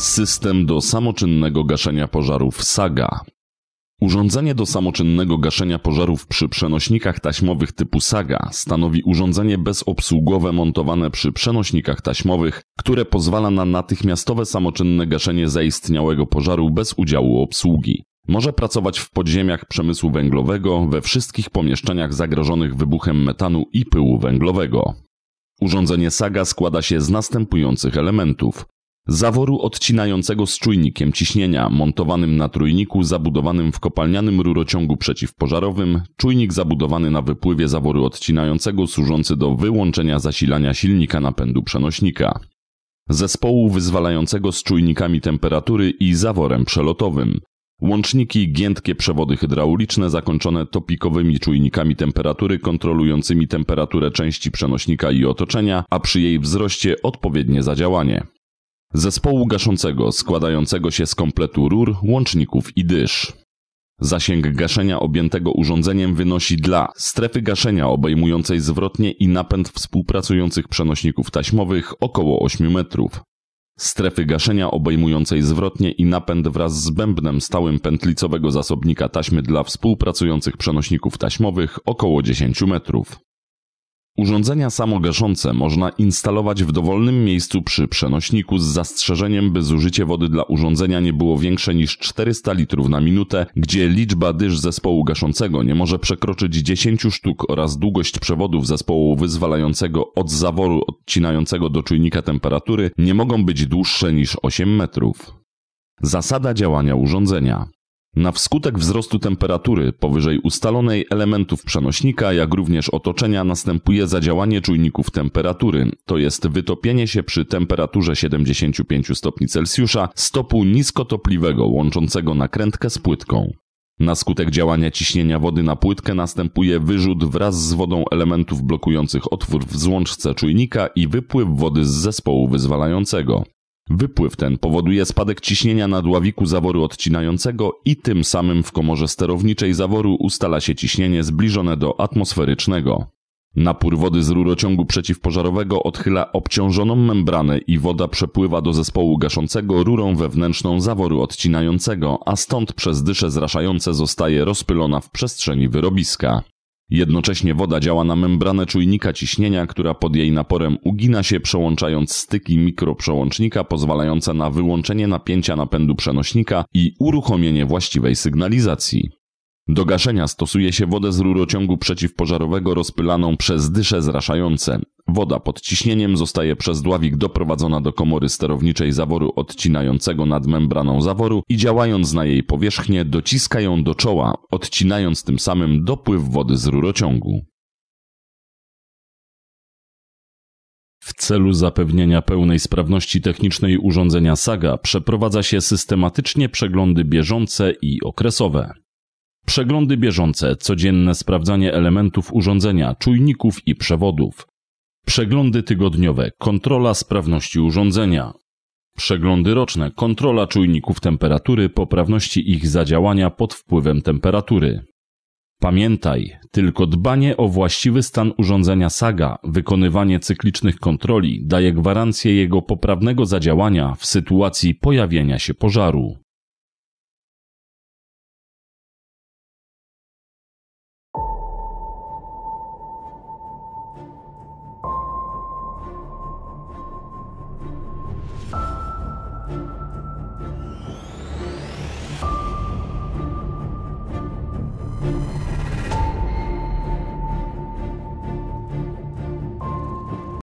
System do samoczynnego gaszenia pożarów SAGA. Urządzenie do samoczynnego gaszenia pożarów przy przenośnikach taśmowych typu SAGA stanowi urządzenie bezobsługowe montowane przy przenośnikach taśmowych, które pozwala na natychmiastowe samoczynne gaszenie zaistniałego pożaru bez udziału obsługi. Może pracować w podziemiach przemysłu węglowego, we wszystkich pomieszczeniach zagrożonych wybuchem metanu i pyłu węglowego. Urządzenie SAGA składa się z następujących elementów: zaworu odcinającego z czujnikiem ciśnienia montowanym na trójniku zabudowanym w kopalnianym rurociągu przeciwpożarowym, czujnik zabudowany na wypływie zaworu odcinającego służący do wyłączenia zasilania silnika napędu przenośnika. Zespołu wyzwalającego z czujnikami temperatury i zaworem przelotowym. Łączniki, giętkie przewody hydrauliczne zakończone topikowymi czujnikami temperatury kontrolującymi temperaturę części przenośnika i otoczenia, a przy jej wzroście odpowiednie zadziałanie. Zespołu gaszącego składającego się z kompletu rur, łączników i dysz. Zasięg gaszenia objętego urządzeniem wynosi dla strefy gaszenia obejmującej zwrotnie i napęd współpracujących przenośników taśmowych około 8 metrów. Strefy gaszenia obejmującej zwrotnie i napęd wraz z bębnem stałym pętlicowego zasobnika taśmy dla współpracujących przenośników taśmowych około 10 metrów. Urządzenia samogaszące można instalować w dowolnym miejscu przy przenośniku z zastrzeżeniem, by zużycie wody dla urządzenia nie było większe niż 400 litrów na minutę, gdzie liczba dysz zespołu gaszącego nie może przekroczyć 10 sztuk oraz długość przewodów zespołu wyzwalającego od zaworu odcinającego do czujnika temperatury nie mogą być dłuższe niż 8 metrów. Zasada działania urządzenia na wskutek wzrostu temperatury powyżej ustalonej elementów przenośnika, jak również otoczenia następuje zadziałanie czujników temperatury, to jest wytopienie się przy temperaturze 75 stopni Celsjusza stopu niskotopliwego łączącego nakrętkę z płytką. Na skutek działania ciśnienia wody na płytkę następuje wyrzut wraz z wodą elementów blokujących otwór w złączce czujnika i wypływ wody z zespołu wyzwalającego. Wypływ ten powoduje spadek ciśnienia na dławiku zaworu odcinającego i tym samym w komorze sterowniczej zaworu ustala się ciśnienie zbliżone do atmosferycznego. Napór wody z rurociągu przeciwpożarowego odchyla obciążoną membranę i woda przepływa do zespołu gaszącego rurą wewnętrzną zaworu odcinającego, a stąd przez dysze zraszające zostaje rozpylona w przestrzeni wyrobiska. Jednocześnie woda działa na membranę czujnika ciśnienia, która pod jej naporem ugina się, przełączając styki mikroprzełącznika, pozwalające na wyłączenie napięcia napędu przenośnika i uruchomienie właściwej sygnalizacji. Do gaszenia stosuje się wodę z rurociągu przeciwpożarowego rozpylaną przez dysze zraszające. Woda pod ciśnieniem zostaje przez dławik doprowadzona do komory sterowniczej zaworu odcinającego nad membraną zaworu i działając na jej powierzchnię dociska ją do czoła, odcinając tym samym dopływ wody z rurociągu. W celu zapewnienia pełnej sprawności technicznej urządzenia SAGA przeprowadza się systematycznie przeglądy bieżące i okresowe. Przeglądy bieżące, codzienne sprawdzanie elementów urządzenia, czujników i przewodów. Przeglądy tygodniowe, kontrola sprawności urządzenia. Przeglądy roczne, kontrola czujników temperatury, poprawności ich zadziałania pod wpływem temperatury. Pamiętaj, tylko dbanie o właściwy stan urządzenia SAGA, wykonywanie cyklicznych kontroli daje gwarancję jego poprawnego zadziałania w sytuacji pojawienia się pożaru.